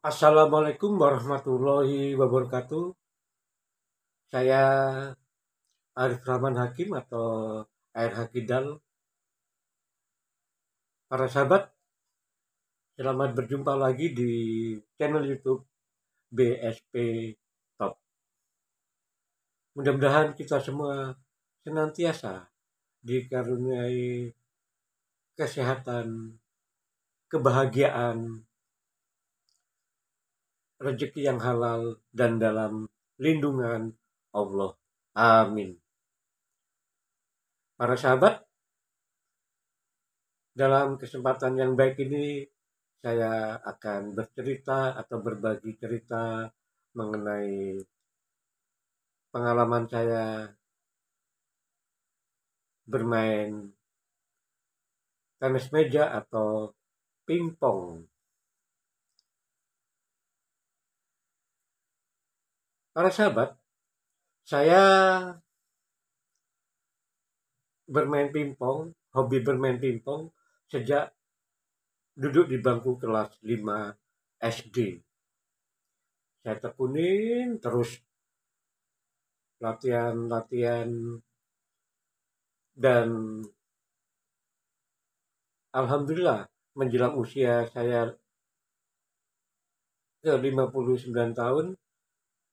Assalamualaikum warahmatullahi wabarakatuh. Saya Arif Rahman Hakim atau Air Hakidal. Para sahabat, selamat berjumpa lagi di channel YouTube BSP Top. Mudah-mudahan kita semua senantiasa dikaruniai kesehatan, kebahagiaan, rezeki yang halal dan dalam lindungan Allah. Amin. Para sahabat, dalam kesempatan yang baik ini saya akan bercerita atau berbagi cerita mengenai pengalaman saya bermain tenis meja atau pingpong Para sahabat, saya bermain pingpong, hobi bermain pingpong sejak duduk di bangku kelas 5 SD. Saya tekunin terus latihan-latihan dan alhamdulillah menjelang usia saya ke 59 tahun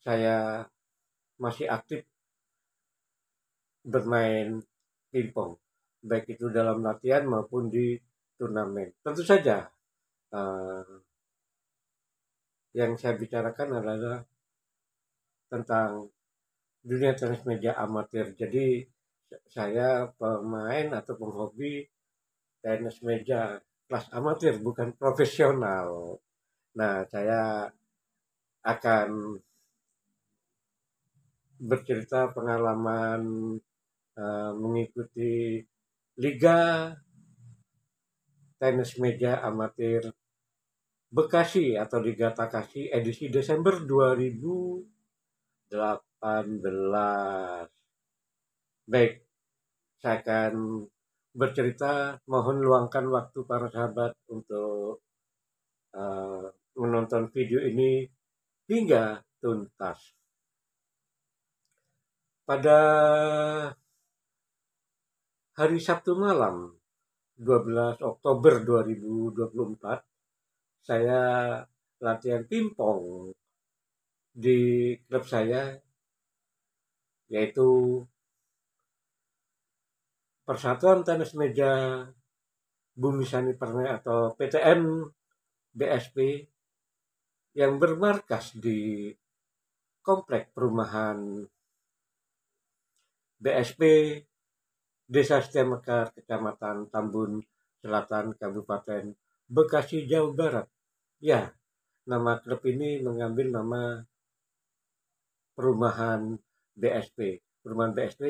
saya masih aktif bermain pingpong, baik itu dalam latihan maupun di turnamen. Tentu saja uh, yang saya bicarakan adalah tentang dunia tenis meja amatir. Jadi saya pemain atau penghobi tenis meja kelas amatir, bukan profesional. Nah, saya akan bercerita pengalaman uh, mengikuti Liga Tenis Meja Amatir Bekasi atau Liga Takasi edisi Desember 2018. Baik, saya akan bercerita, mohon luangkan waktu para sahabat untuk uh, menonton video ini hingga tuntas pada hari Sabtu malam 12 Oktober 2024 saya latihan pingpong di klub saya yaitu Persatuan Tenis Meja Bumi Sani Permai atau PTM BSP yang bermarkas di komplek perumahan BSP Desa Setemekar, Kecamatan Tambun Selatan, Kabupaten Bekasi, Jawa Barat. Ya, nama klub ini mengambil nama perumahan BSP. Perumahan BSP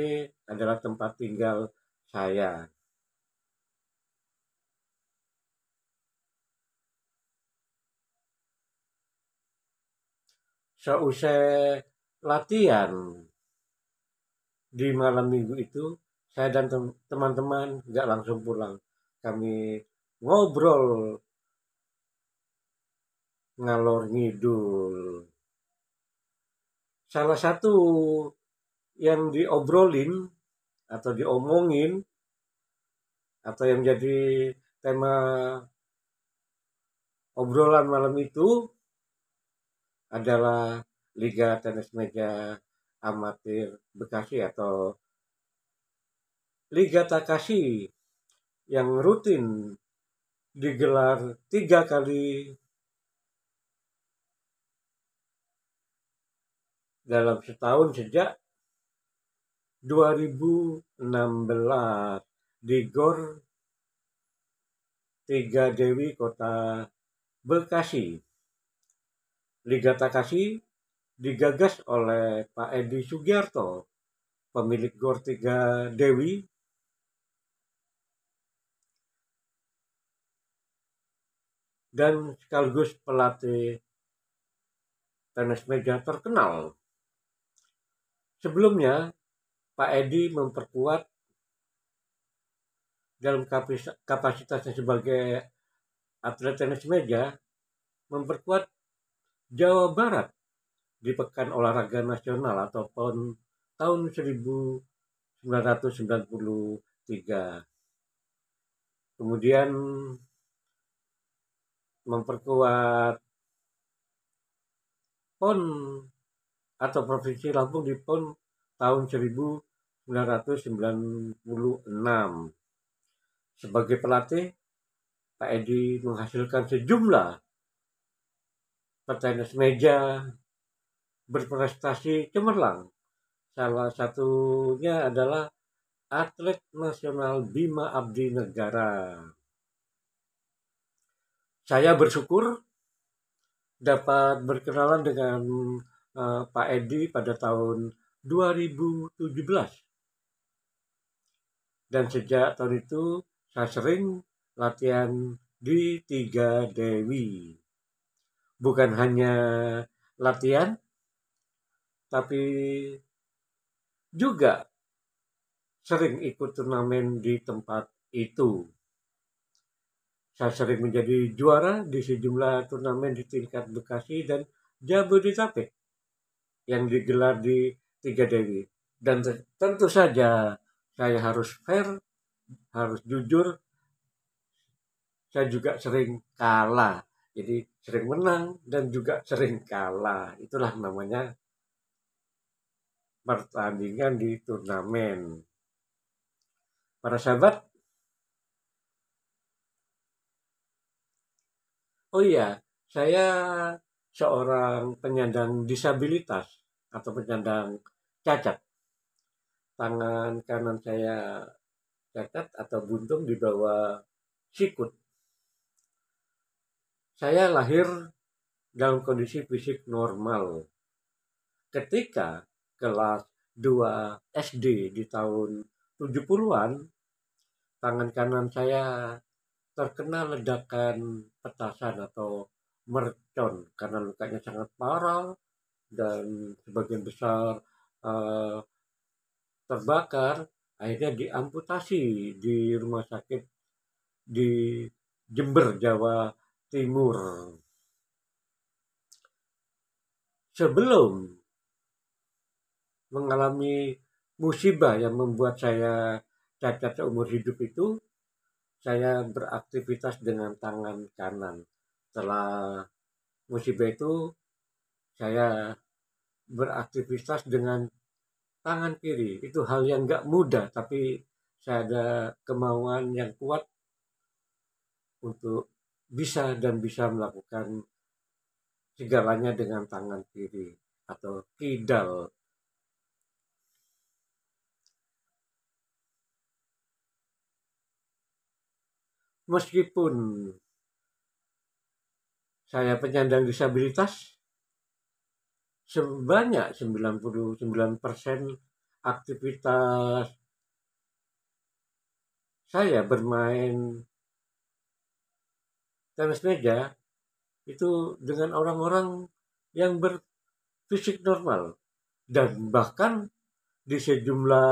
adalah tempat tinggal saya. Seusai latihan di malam minggu itu saya dan teman-teman nggak langsung pulang. Kami ngobrol ngalor ngidul. Salah satu yang diobrolin atau diomongin atau yang jadi tema obrolan malam itu adalah Liga Tenis Meja amatir Bekasi atau Liga Takashi yang rutin digelar tiga kali dalam setahun sejak 2016 di Gor Tiga Dewi Kota Bekasi. Liga Takashi digagas oleh Pak Edi Sugiarto, pemilik Gor Tiga Dewi. Dan sekaligus pelatih tenis meja terkenal. Sebelumnya, Pak Edi memperkuat dalam kapasitasnya sebagai atlet tenis meja, memperkuat Jawa Barat di Pekan Olahraga Nasional atau PON tahun 1993. Kemudian memperkuat PON atau Provinsi Lampung di PON tahun 1996. Sebagai pelatih, Pak Edi menghasilkan sejumlah petenis meja berprestasi cemerlang. Salah satunya adalah atlet nasional Bima Abdi Negara. Saya bersyukur dapat berkenalan dengan uh, Pak Edi pada tahun 2017. Dan sejak tahun itu saya sering latihan di Tiga Dewi. Bukan hanya latihan, tapi juga sering ikut turnamen di tempat itu. Saya sering menjadi juara di sejumlah turnamen di tingkat Bekasi dan Jabodetabek yang digelar di Tiga Dewi. Dan tentu saja saya harus fair, harus jujur. Saya juga sering kalah. Jadi sering menang dan juga sering kalah. Itulah namanya pertandingan di turnamen. Para sahabat, oh iya, saya seorang penyandang disabilitas atau penyandang cacat. Tangan kanan saya cacat atau buntung di bawah sikut. Saya lahir dalam kondisi fisik normal. Ketika kelas 2 SD di tahun 70-an, tangan kanan saya terkena ledakan petasan atau mercon karena lukanya sangat parah dan sebagian besar uh, terbakar. Akhirnya diamputasi di rumah sakit di Jember, Jawa Timur. Sebelum mengalami musibah yang membuat saya cacat seumur hidup itu, saya beraktivitas dengan tangan kanan. Setelah musibah itu, saya beraktivitas dengan tangan kiri. Itu hal yang nggak mudah, tapi saya ada kemauan yang kuat untuk bisa dan bisa melakukan segalanya dengan tangan kiri atau kidal meskipun saya penyandang disabilitas, sebanyak 99% aktivitas saya bermain tenis meja itu dengan orang-orang yang berfisik normal dan bahkan di sejumlah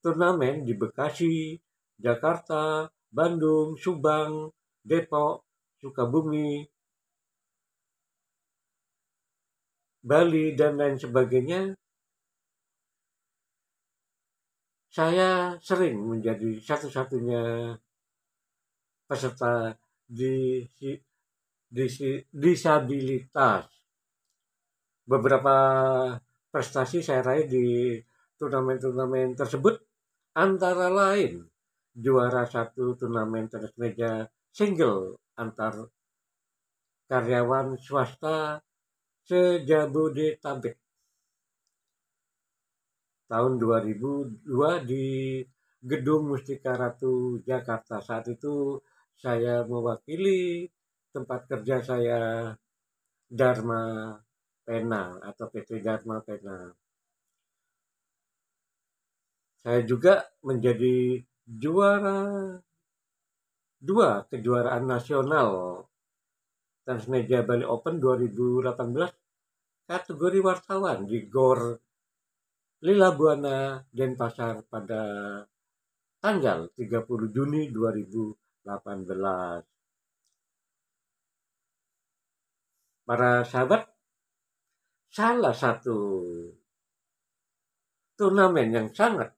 turnamen di Bekasi, Jakarta, Bandung, Subang, Depok, Sukabumi, Bali, dan lain sebagainya, saya sering menjadi satu-satunya peserta di, disabilitas. Beberapa prestasi saya raih di turnamen-turnamen tersebut antara lain juara satu turnamen tenis meja single antar karyawan swasta sejabodetabek. Tahun 2002 di Gedung Mustika Ratu Jakarta. Saat itu saya mewakili tempat kerja saya Dharma Pena atau PT Dharma Pena. Saya juga menjadi juara dua kejuaraan nasional Transmedia Bali Open 2018 kategori wartawan di Gor Lila Buana Denpasar pada tanggal 30 Juni 2018. Para sahabat, salah satu turnamen yang sangat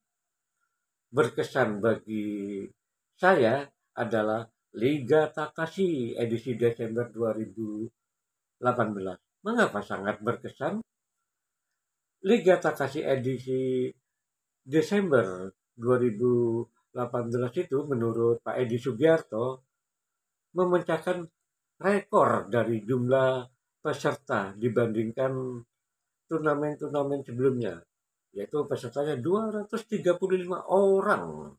berkesan bagi saya adalah Liga Takashi edisi Desember 2018. Mengapa sangat berkesan? Liga Takashi edisi Desember 2018 itu menurut Pak Edi Sugiarto memecahkan rekor dari jumlah peserta dibandingkan turnamen-turnamen sebelumnya yaitu pesertanya 235 orang.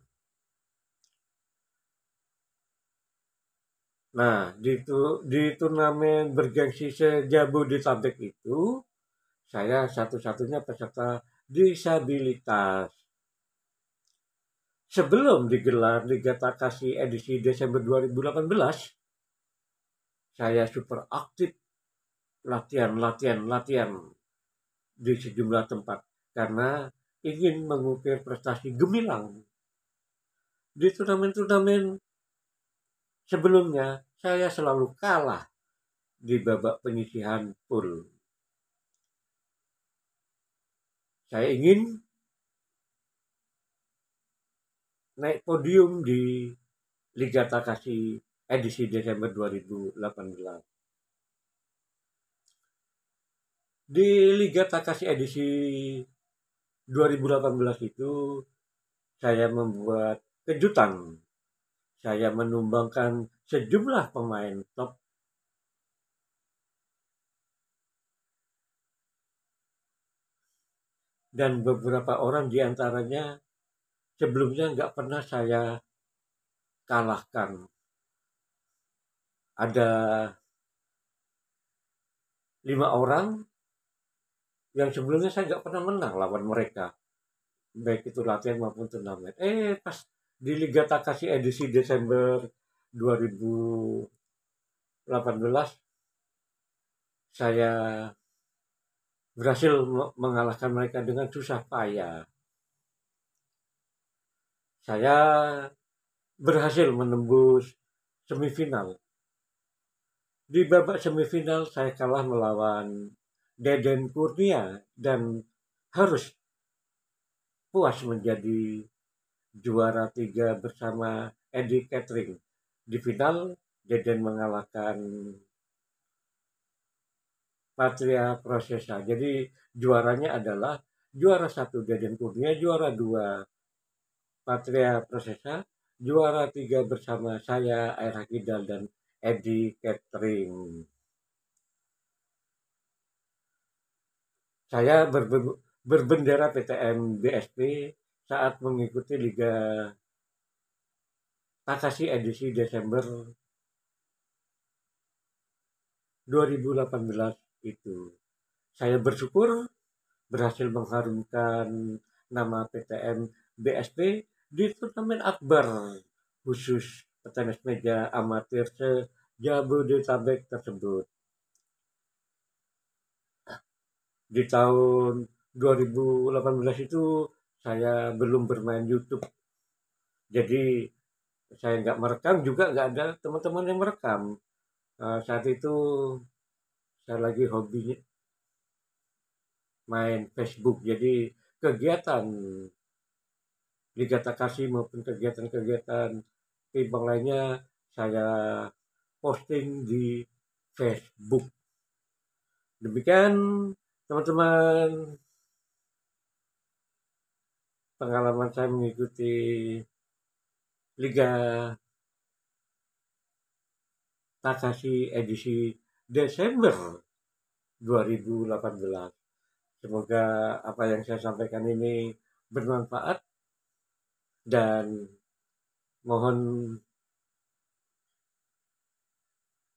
Nah, di, tu, di turnamen bergengsi sejabodetabek itu, saya satu-satunya peserta disabilitas. Sebelum digelar Liga Takasi edisi Desember 2018, saya super aktif latihan, latihan, latihan di sejumlah tempat karena ingin mengukir prestasi gemilang. Di turnamen-turnamen sebelumnya, saya selalu kalah di babak penyisihan pool. Saya ingin naik podium di Liga Takasi edisi Desember 2018. Di Liga Takasi edisi 2018 itu saya membuat kejutan. Saya menumbangkan sejumlah pemain top dan beberapa orang diantaranya sebelumnya nggak pernah saya kalahkan. Ada lima orang yang sebelumnya saya nggak pernah menang lawan mereka baik itu latihan maupun turnamen eh pas di Liga Takashi edisi Desember 2018 saya berhasil mengalahkan mereka dengan susah payah saya berhasil menembus semifinal di babak semifinal saya kalah melawan Deden Kurnia dan harus puas menjadi juara tiga bersama Eddie Catering. Di final, Deden mengalahkan Patria Prosesa. Jadi juaranya adalah juara satu Deden Kurnia, juara dua Patria Prosesa, juara tiga bersama saya Air Hakidal dan Eddie Catering. saya berbendera PTM BSP saat mengikuti Liga Kasasi edisi Desember 2018 itu. Saya bersyukur berhasil mengharumkan nama PTM BSP di turnamen akbar khusus petenis meja amatir se Jabodetabek tersebut. di tahun 2018 itu saya belum bermain YouTube. Jadi saya nggak merekam juga nggak ada teman-teman yang merekam. Uh, saat itu saya lagi hobinya main Facebook. Jadi kegiatan Liga Takasi maupun kegiatan-kegiatan timbang lainnya saya posting di Facebook. Demikian teman-teman pengalaman saya mengikuti Liga Takashi edisi Desember 2018. Semoga apa yang saya sampaikan ini bermanfaat dan mohon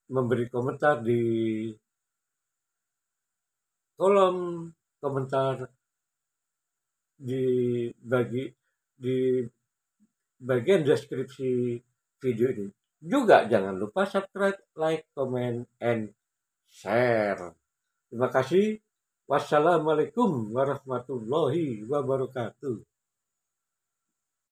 memberi komentar di kolom komentar di bagi di bagian deskripsi video ini. Juga jangan lupa subscribe, like, comment, and share. Terima kasih. Wassalamualaikum warahmatullahi wabarakatuh.